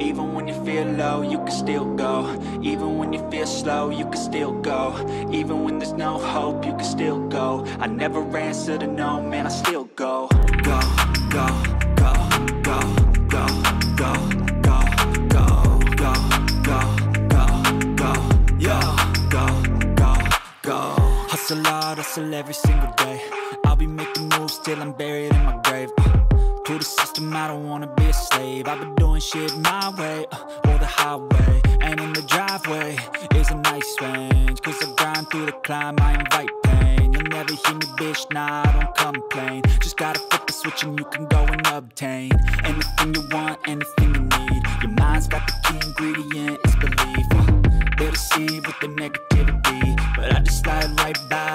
Even when you feel low, you can still go Even when you feel slow, you can still go Even when there's no hope, you can still go I never answer to no, man, I still go Go, go, go, go, go, go, go, go, go, go, go, go, go, go, go Hustle hard, hustle every single day I'll be making moves till I'm buried in my grave to the system, I don't wanna be a slave I've been doing shit my way, uh, or the highway And in the driveway is a nice range Cause I grind through the climb, I invite pain You'll never hear me, bitch, nah, I don't complain Just gotta flip the switch and you can go and obtain Anything you want, anything you need Your mind's got the key ingredient, it's belief uh, They deceive with the negativity But I just slide right by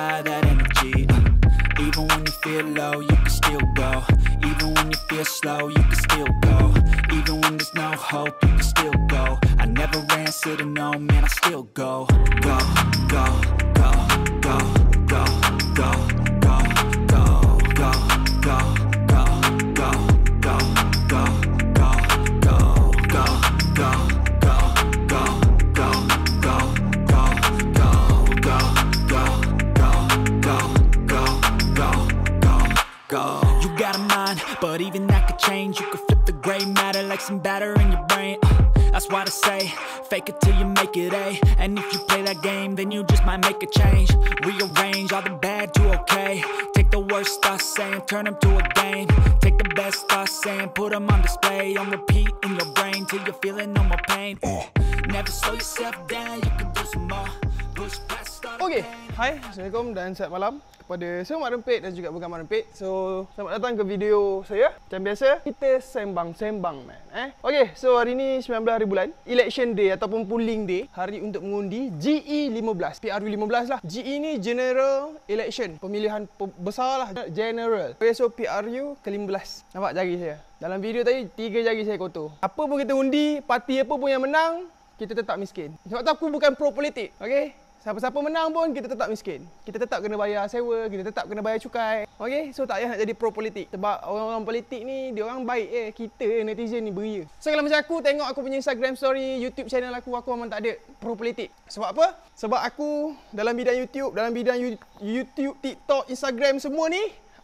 slow, you can still go Even when there's no hope, you can still go I never ran, said no, man, I still go Go, go, go, go, go, go change. You can flip the gray matter like some batter in your brain. Uh, that's why I say, fake it till you make it A. Eh? And if you play that game, then you just might make a change. Rearrange all the bad to okay. Take the worst thoughts saying, turn them to a game. Take the best thoughts saying, put them on display. On repeat in your brain till you're feeling no more pain. Uh. Never slow yourself down, you can do some more. Push Okey, hai. Assalamualaikum dan selamat malam kepada semua mak rempit dan juga bukan mak rempit. So, selamat datang ke video saya. Macam biasa, kita sembang-sembang man. Eh? Okey, so hari ni 19 hari bulan. Election day ataupun polling day. Hari untuk mengundi GE15. PRU15 lah. GE ni General Election. Pemilihan pe- besar lah. General. Okay, so PRU ke-15. Nampak jari saya? Dalam video tadi, tiga jari saya kotor. Apa pun kita undi, parti apa pun yang menang, kita tetap miskin. Sebab tu aku bukan pro politik. Okey? Siapa-siapa menang pun kita tetap miskin. Kita tetap kena bayar sewa, kita tetap kena bayar cukai. Okey, so tak payah nak jadi pro politik. Sebab orang-orang politik ni dia orang baik eh. Kita netizen ni beria. So kalau macam aku tengok aku punya Instagram story, YouTube channel aku aku memang tak ada pro politik. Sebab apa? Sebab aku dalam bidang YouTube, dalam bidang YouTube, TikTok, Instagram semua ni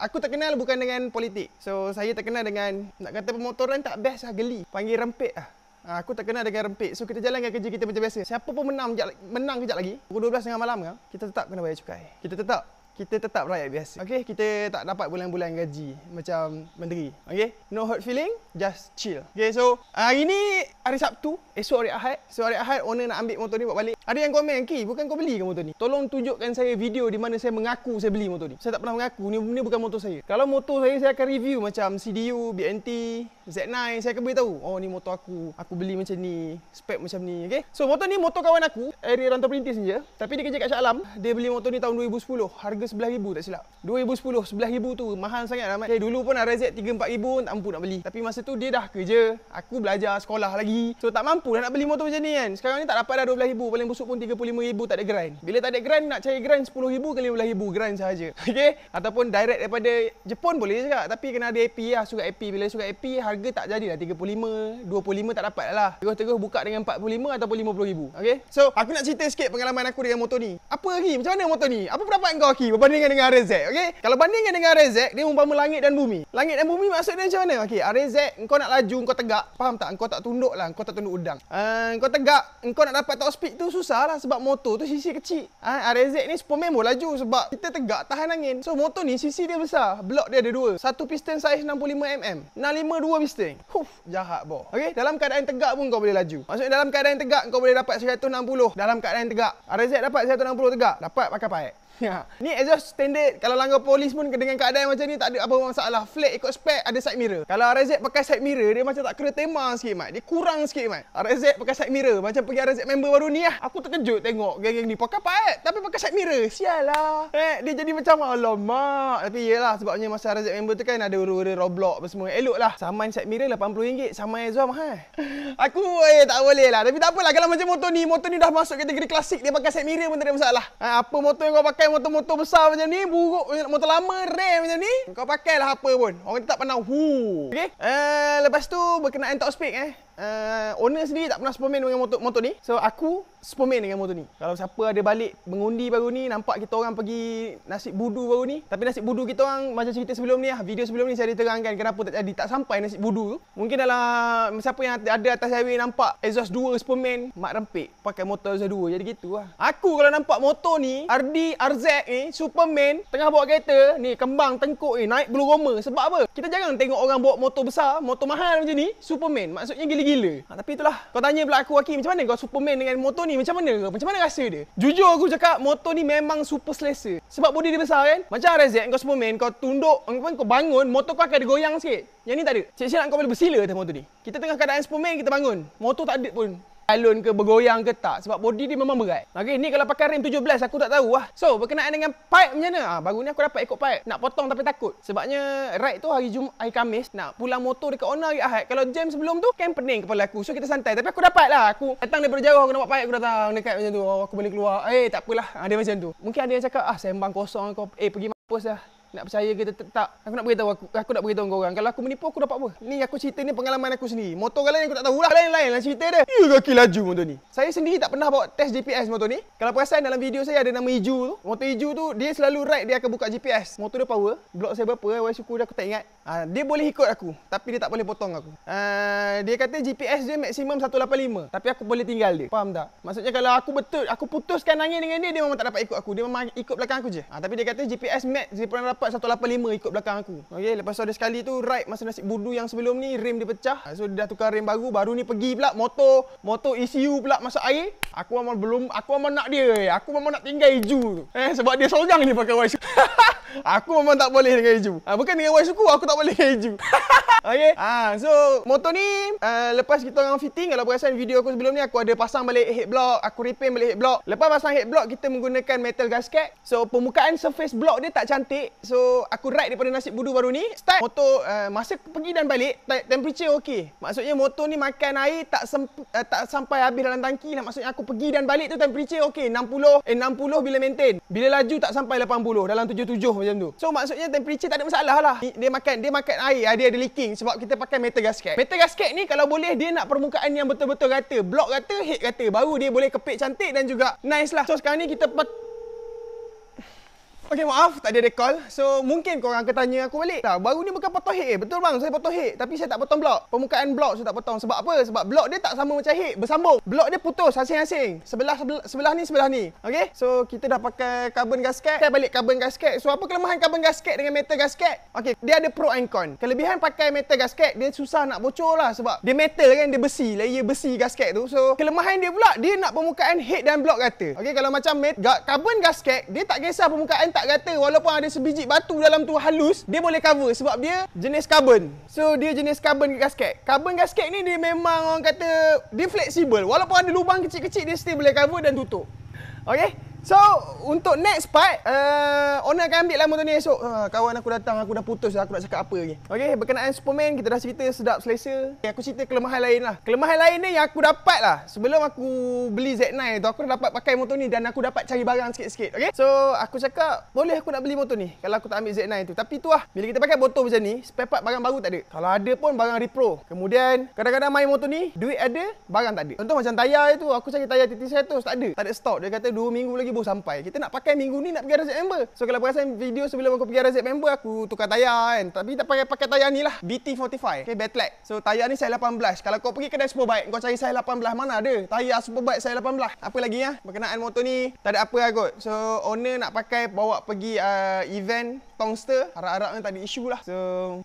Aku terkenal bukan dengan politik So saya terkenal dengan Nak kata pemotoran tak best lah geli Panggil rempit lah Ah, aku tak kena dengan rempit. So kita jalankan kerja kita macam biasa. Siapa pun menang kejap, menang kejap lagi. Pukul 12 tengah malam ke, kan, kita tetap kena bayar cukai. Kita tetap kita tetap rakyat biasa. Okey, kita tak dapat bulan-bulan gaji macam menteri. Okey, no hurt feeling, just chill. Okey, so hari ni hari Sabtu, esok hari Ahad. So hari Ahad owner nak ambil motor ni buat balik. Ada yang komen, "Ki, bukan kau beli ke motor ni? Tolong tunjukkan saya video di mana saya mengaku saya beli motor ni." Saya tak pernah mengaku, ni, ni bukan motor saya. Kalau motor saya saya akan review macam CDU, BNT, Z9 saya akan beritahu Oh ni motor aku Aku beli macam ni Spek macam ni okay? So motor ni motor kawan aku Area rantau perintis je Tapi dia kerja kat Syak Alam Dia beli motor ni tahun 2010 Harga RM11,000 tak silap RM2010 RM11,000 tu Mahal sangat lah okay, Dulu pun RZ RM3,000 Tak mampu nak beli Tapi masa tu dia dah kerja Aku belajar sekolah lagi So tak mampu lah nak beli motor macam ni kan Sekarang ni tak dapat dah RM12,000 Paling busuk pun RM35,000 Tak ada grind Bila tak ada grind Nak cari grind RM10,000 ke RM15,000 Grind sahaja okay? Ataupun direct daripada Jepun boleh juga Tapi kena ada AP lah Suka AP Bila suka AP harga harga tak jadilah 35, 25 tak dapat lah. Terus-terus buka dengan 45 ataupun 50 ribu. Okay? So, aku nak cerita sikit pengalaman aku dengan motor ni. Apa lagi? Macam mana motor ni? Apa pendapat kau Aki berbandingkan dengan RZ? Okay? Kalau bandingkan dengan RZ, dia umpama langit dan bumi. Langit dan bumi maksud dia macam mana? Okay, ah, RZ, kau nak laju, kau tegak. Faham tak? Kau tak tunduk lah. Kau tak tunduk udang. Uh, kau tegak, kau nak dapat top speed tu susah lah sebab motor tu sisi kecil. Ha, ah, RZ ni Superman pun laju sebab kita tegak tahan angin. So, motor ni sisi dia besar. Blok dia ada dua. Satu piston saiz 65mm. dua this thing. Huh, jahat boh. Okey, dalam keadaan tegak pun kau boleh laju. Maksudnya dalam keadaan tegak kau boleh dapat 160. Dalam keadaan tegak, RZ dapat 160 tegak. Dapat pakai paik. Ya. Ni exhaust standard kalau langgar polis pun dengan keadaan macam ni tak ada apa masalah. Flat ikut spek ada side mirror. Kalau RZ pakai side mirror dia macam tak kena tema sikit mat. Dia kurang sikit mat. RZ pakai side mirror macam pergi RZ member baru ni lah. Aku terkejut tengok geng-geng ni pakai part tapi pakai side mirror. Sial lah. Eh, dia jadi macam alamak. Tapi yelah sebabnya masa RZ member tu kan ada urut-urut Roblox apa semua. Elok lah. Saman side mirror RM80. Saman exhaust mahal. Aku eh tak boleh lah. Tapi tak apalah kalau macam motor ni. Motor ni dah masuk kategori klasik dia pakai side mirror pun tak ada masalah. Ha, apa motor yang kau pakai pakai motor-motor besar macam ni, buruk eh, motor lama, rare macam ni, kau pakailah apa pun. Orang tak pandang, huu. Okay? Uh, eh, lepas tu, berkenaan top speed eh uh, owner sendiri tak pernah superman dengan motor, motor ni so aku superman dengan motor ni kalau siapa ada balik mengundi baru ni nampak kita orang pergi nasi budu baru ni tapi nasi budu kita orang macam cerita sebelum ni lah video sebelum ni saya ada terangkan kenapa tak jadi tak sampai nasi budu tu mungkin dalam siapa yang ada atas highway nampak exhaust dua superman mak rempik pakai motor exhaust dua. jadi gitu lah aku kalau nampak motor ni RD RZ ni superman tengah bawa kereta ni kembang tengkuk ni naik blue roma sebab apa kita jangan tengok orang bawa motor besar motor mahal macam ni superman maksudnya gila dia gila. Ha, tapi itulah. Kau tanya pula aku Hakim macam mana kau Superman dengan motor ni macam mana ke? Macam mana rasa dia? Jujur aku cakap motor ni memang super selesa. Sebab bodi dia besar kan? Macam Razek kau Superman kau tunduk ataupun kau bangun motor kau akan ada goyang sikit. Yang ni tak ada. Cik Sinak kau boleh bersila atas motor ni. Kita tengah keadaan Superman kita bangun. Motor tak ada pun alun ke bergoyang ke tak sebab body dia memang berat. Okey ni kalau pakai rim 17 aku tak tahu lah. So berkenaan dengan pipe macam mana? Ah ha, baru ni aku dapat ikut pipe. Nak potong tapi takut. Sebabnya ride tu hari Jum hari Khamis nak pulang motor dekat owner hari Ahad. Kalau jam sebelum tu kan pening kepala aku. So kita santai tapi aku dapat lah. Aku datang daripada jauh aku nak buat pipe aku datang dekat macam tu. Oh, aku boleh keluar. Eh tak apalah. Ha, dia macam tu. Mungkin ada yang cakap ah sembang kosong kau. Eh pergi mampus lah nak percaya kita tak aku nak beritahu aku aku nak beritahu kau orang kalau aku menipu aku dapat apa ni aku cerita ni pengalaman aku sendiri motor kau lain aku tak tahu lah lain lain lah cerita dia ya kaki laju motor ni saya sendiri tak pernah bawa test GPS motor ni kalau perasan dalam video saya ada nama hijau tu motor hijau tu dia selalu ride dia akan buka GPS motor dia power blok saya berapa eh syukur aku tak ingat ha, dia boleh ikut aku tapi dia tak boleh potong aku ha, dia kata GPS dia maksimum 185 tapi aku boleh tinggal dia faham tak maksudnya kalau aku betul aku putuskan angin dengan dia dia memang tak dapat ikut aku dia memang ikut belakang aku je ha, tapi dia kata GPS max cepat 185 ikut belakang aku. Okey, lepas tu ada sekali tu ride masa nasi budu yang sebelum ni rim dia pecah. Ah, so dia dah tukar rim baru, baru ni pergi pula motor, motor ECU pula masuk air. Aku memang belum, aku memang nak dia. Eh. Aku memang nak tinggal Iju. Eh sebab dia seorang ni pakai wife. aku memang tak boleh dengan Iju. Ha, ah, bukan dengan wife aku, aku tak boleh dengan Iju. Okey. Ha, so motor ni uh, lepas kita orang fitting kalau perasan video aku sebelum ni aku ada pasang balik head block, aku repaint balik head block. Lepas pasang head block kita menggunakan metal gasket. So permukaan surface block dia tak cantik. So, So aku ride daripada nasib budu baru ni Start motor uh, Masa pergi dan balik Temperature okey Maksudnya motor ni makan air Tak semp- uh, tak sampai habis dalam tangki lah Maksudnya aku pergi dan balik tu Temperature okey 60 Eh 60 bila maintain Bila laju tak sampai 80 Dalam 77 macam tu So maksudnya temperature tak ada masalah lah Dia makan dia makan air Dia ada leaking Sebab kita pakai metal gasket Metal gasket ni kalau boleh Dia nak permukaan yang betul-betul rata Block rata Head rata Baru dia boleh kepit cantik Dan juga nice lah So sekarang ni kita pakai Okey maaf tak ada recall. So mungkin kau orang tanya aku balik. Lah baru ni bukan potong head eh. Betul bang saya potong head tapi saya tak potong blok. Permukaan blok saya tak potong sebab apa? Sebab blok dia tak sama macam head bersambung. Blok dia putus asing-asing. Sebelah, sebelah sebelah ni sebelah ni. Okey. So kita dah pakai carbon gasket. Kita balik carbon gasket. So apa kelemahan carbon gasket dengan metal gasket? Okey, dia ada pro and con. Kelebihan pakai metal gasket dia susah nak bocor lah sebab dia metal kan dia besi. Layer besi gasket tu. So kelemahan dia pula dia nak permukaan hit dan blok rata. Okey kalau macam metal carbon gasket dia tak kisah permukaan tak Ustaz kata walaupun ada sebiji batu dalam tu halus, dia boleh cover sebab dia jenis carbon. So dia jenis carbon gasket. Carbon gasket ni dia memang orang kata dia fleksibel. Walaupun ada lubang kecil-kecil dia still boleh cover dan tutup. Okey? So, untuk next part, uh, owner akan ambil lama motor ni esok. Uh, kawan aku datang, aku dah putus aku nak cakap apa lagi. Okay, berkenaan Superman, kita dah cerita sedap selesa. Okay, aku cerita kelemahan lain lah. Kelemahan lain ni yang aku dapat lah. Sebelum aku beli Z9 tu, aku dah dapat pakai motor ni dan aku dapat cari barang sikit-sikit. Okay, so aku cakap, boleh aku nak beli motor ni kalau aku tak ambil Z9 tu. Tapi tu lah, bila kita pakai motor macam ni, spare part barang baru tak ada. Kalau ada pun barang repro. Kemudian, kadang-kadang main motor ni, duit ada, barang tak ada. Contoh macam tayar tu, aku cari tayar TT100, tak ada. Tak ada stock. Dia kata 2 minggu lagi baru sampai. Kita nak pakai minggu ni nak pergi Razak Member. So kalau perasan video sebelum aku pergi Razak Member aku tukar tayar kan. Tapi tak pakai pakai tayar ni lah. BT45. Okay, Betlek. So tayar ni size 18. Kalau kau pergi kedai Superbike, kau cari size 18 mana ada? Tayar Superbike size 18. Apa lagi ya? Berkenaan motor ni, tak ada apa lah kot. So owner nak pakai bawa pergi uh, event Tongster harap-harap kan tak ada isu lah So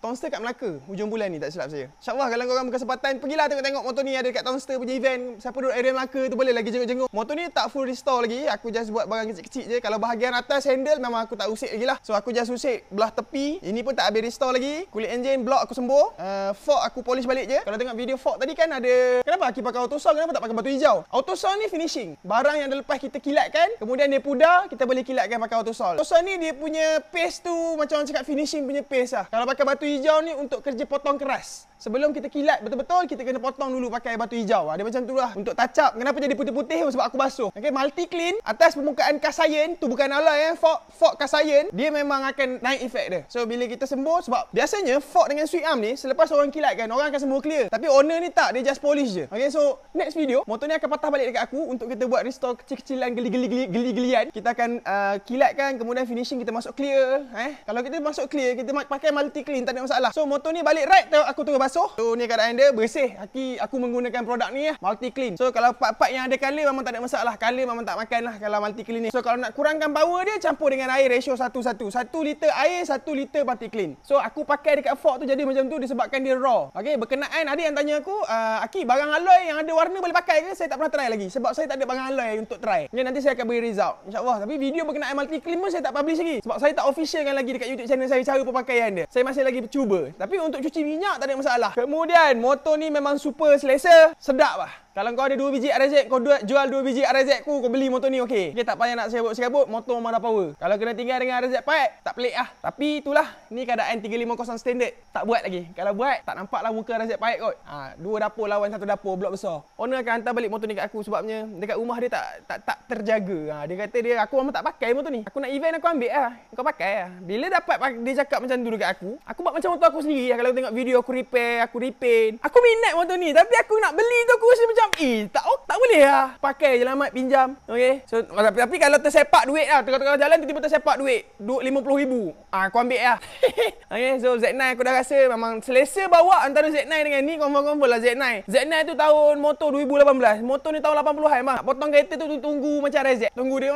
Tongster kat Melaka Hujung bulan ni tak silap saya InsyaAllah kalau korang berkesempatan Pergilah tengok-tengok motor ni Ada dekat Tongster punya event Siapa duduk area Melaka tu boleh lagi jenguk-jenguk Motor ni tak full restore lagi Aku just buat barang kecil-kecil je Kalau bahagian atas handle Memang aku tak usik lagi lah So aku just usik belah tepi Ini pun tak habis restore lagi Kulit engine block aku sembuh eh, uh, Fork aku polish balik je Kalau tengok video fork tadi kan ada Kenapa Aki pakai autosol Kenapa tak pakai batu hijau Autosol ni finishing Barang yang lepas kita kilatkan Kemudian dia pudar Kita boleh kilatkan pakai autosol Autosol ni dia punya paste tu macam orang cakap finishing punya pace lah. Kalau pakai batu hijau ni untuk kerja potong keras. Sebelum kita kilat betul-betul kita kena potong dulu pakai batu hijau. Ada ah, macam tu lah untuk touch up. Kenapa jadi putih-putih sebab aku basuh. Okey, multi clean atas permukaan kasayen tu bukan ala ya. Eh. Fog fog kasayen dia memang akan naik efek dia. So bila kita sembuh sebab biasanya fog dengan sweet arm ni selepas orang kilat kan orang akan sembuh clear. Tapi owner ni tak dia just polish je. Okey, so next video motor ni akan patah balik dekat aku untuk kita buat restore kecil-kecilan geli-geli-geli-gelian. Geli, kita akan uh, kan kemudian finishing kita masuk clear eh. Kalau kita masuk clear kita pakai multi clean tak ada masalah. So motor ni balik right tengok aku tunggu basuh. So ni keadaan dia bersih. Hati aku menggunakan produk ni ya. Multi clean. So kalau part-part yang ada kali, memang tak ada masalah. Kali memang tak makan lah kalau multi clean ni. So kalau nak kurangkan power dia campur dengan air ratio satu satu, satu liter air, satu liter multi clean. So aku pakai dekat fork tu jadi macam tu disebabkan dia raw. Okay berkenaan ada yang tanya aku. Uh, Aki barang alloy yang ada warna boleh pakai ke? Saya tak pernah try lagi. Sebab saya tak ada barang alloy untuk try. Ni nanti saya akan beri result. InsyaAllah. Tapi video berkenaan multi clean pun saya tak publish lagi. Sebab saya tak official lagi dekat YouTube channel saya cara pemakaian dia. Saya masih lagi cuba. Tapi untuk cuci minyak tak ada masalah lah. Kemudian motor ni memang super selesa, sedap lah. Kalau kau ada 2 biji RZ, kau jual 2 biji RZ ku, kau beli motor ni okey. Okey tak payah nak serabut-serabut, motor mana dah power. Kalau kena tinggal dengan RZ Pipe, tak pelik lah. Tapi itulah, ni keadaan 350 standard. Tak buat lagi. Kalau buat, tak nampak lah muka RZ Pipe kot. Ha, dua dapur lawan satu dapur, blok besar. Owner akan hantar balik motor ni kat aku sebabnya dekat rumah dia tak tak tak terjaga. Ha, dia kata dia aku memang tak pakai motor ni. Aku nak event aku ambil lah. Kau pakai lah. Bila dapat dia cakap macam tu dekat aku, aku buat macam motor aku sendiri lah. Kalau tengok video aku repair, aku repaint. Aku minat motor ni, tapi aku nak beli tu aku rasa macam pinjam eh tak oh, tak boleh lah pakai je lamat pinjam okay. so tapi, tapi kalau tersepak duit lah tengah-tengah jalan tiba-tiba tersepak duit duit 50000 ah kau ambil lah okey so Z9 aku dah rasa memang selesa bawa antara Z9 dengan ni confirm-confirm lah Z9 Z9 tu tahun motor 2018 motor ni tahun 80-an bang potong kereta tu, tunggu macam Z. tunggu dia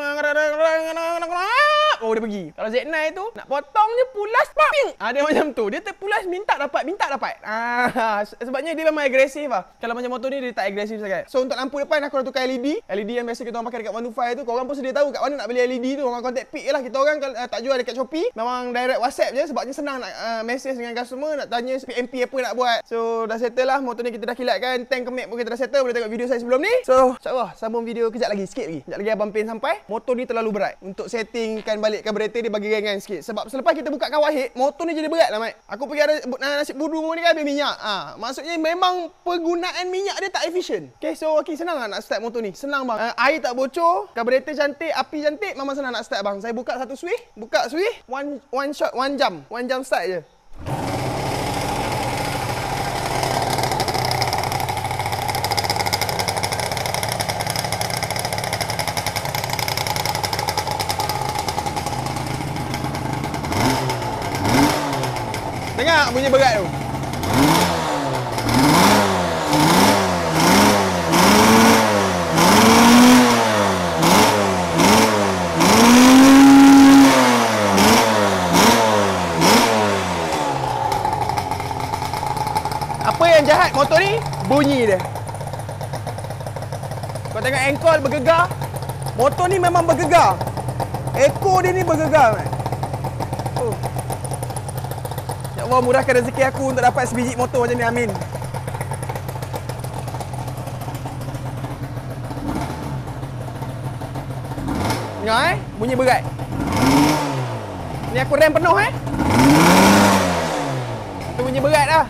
Oh dia pergi Kalau Z9 tu Nak potong je Pulas Ping ha, Dia macam tu Dia terpulas Minta dapat Minta dapat ha, Sebabnya dia memang agresif lah Kalau macam motor ni Dia tak agresif sini sangat. So untuk lampu depan aku dah tukar LED. LED yang biasa kita orang pakai dekat 125 tu. Kau orang pun sedia tahu kat mana nak beli LED tu. Orang contact pick lah. Kita orang uh, tak jual dekat Shopee. Memang direct WhatsApp je sebabnya senang nak uh, message dengan customer nak tanya PMP apa nak buat. So dah settle lah motor ni kita dah kan Tank kemek pun kita dah settle. Boleh tengok video saya sebelum ni. So insyaallah sambung video kejap lagi sikit lagi. Kejap lagi abang Pin sampai. Motor ni terlalu berat. Untuk settingkan balik carburetor dia bagi ringan sikit. Sebab selepas kita buka kawah hit, motor ni jadi berat lah mate. Aku pergi ada nasi budu pun ni kan ambil minyak. Ha, maksudnya memang penggunaan minyak dia tak efisien engine. Okay, so okay, senang lah nak start motor ni. Senang bang. Uh, air tak bocor, carburetor cantik, api cantik, memang senang nak start bang. Saya buka satu switch, buka switch, one one shot, one jam. One jam start je. Dengar bunyi berat tu. yang jahat motor ni bunyi dia. Kau tengok engkol bergegar. Motor ni memang bergegar. Ekor dia ni bergegar. Man. Oh. Ya Allah murahkan rezeki aku untuk dapat sebiji motor macam ni. Amin. Dengar eh, bunyi berat. Ni aku rem penuh eh. Itu bunyi berat lah.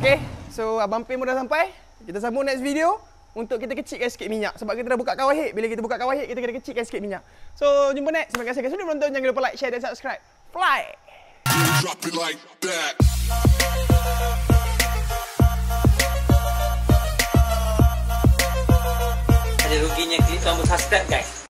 Okay, so Abang Pin pun dah sampai. Kita sambung next video untuk kita kecilkan sikit minyak. Sebab kita dah buka kawahit. Bila kita buka kawahit, kita kena kecilkan sikit minyak. So, jumpa next. Terima kasih kerana sudah menonton. Jangan lupa like, share dan subscribe. Fly! Drop it like that. Ada ruginya kita tombol subscribe guys.